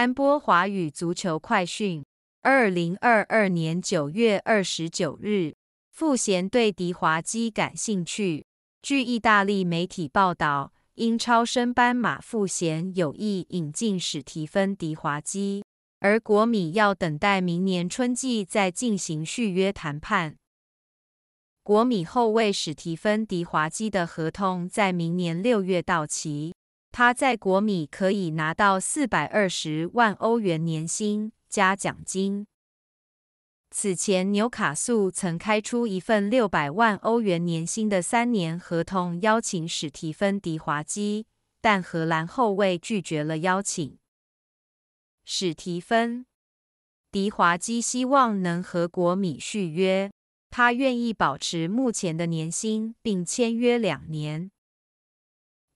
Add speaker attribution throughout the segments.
Speaker 1: 安波华语足球快讯：二零二二年九月二十九日，富贤对迪华基感兴趣。据意大利媒体报道，英超升班马富贤有意引进史提芬·迪华基，而国米要等待明年春季再进行续约谈判。国米后卫史提芬·迪华基的合同在明年六月到期。他在国米可以拿到四百二十万欧元年薪加奖金。此前，纽卡素曾开出一份六百万欧元年薪的三年合同邀请史蒂芬·迪华基，但荷兰后卫拒绝了邀请。史蒂芬·迪华基希望能和国米续约，他愿意保持目前的年薪并签约两年。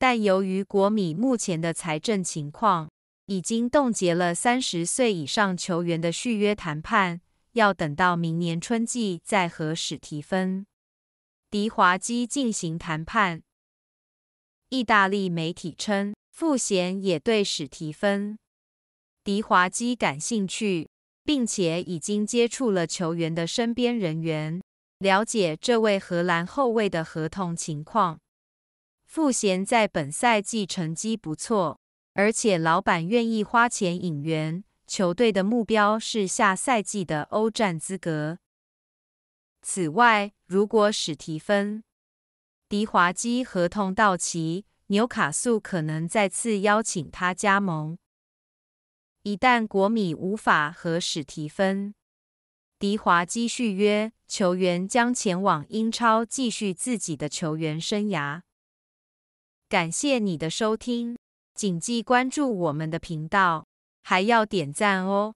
Speaker 1: 但由于国米目前的财政情况，已经冻结了三十岁以上球员的续约谈判，要等到明年春季再和史蒂芬·迪华基进行谈判。意大利媒体称，富贤也对史蒂芬·迪华基感兴趣，并且已经接触了球员的身边人员，了解这位荷兰后卫的合同情况。富贤在本赛季成绩不错，而且老板愿意花钱引援。球队的目标是下赛季的欧战资格。此外，如果史蒂芬·迪华基合同到期，纽卡素可能再次邀请他加盟。一旦国米无法和史蒂芬·迪华基续约，球员将前往英超继续自己的球员生涯。感谢你的收听，谨记关注我们的频道，还要点赞哦。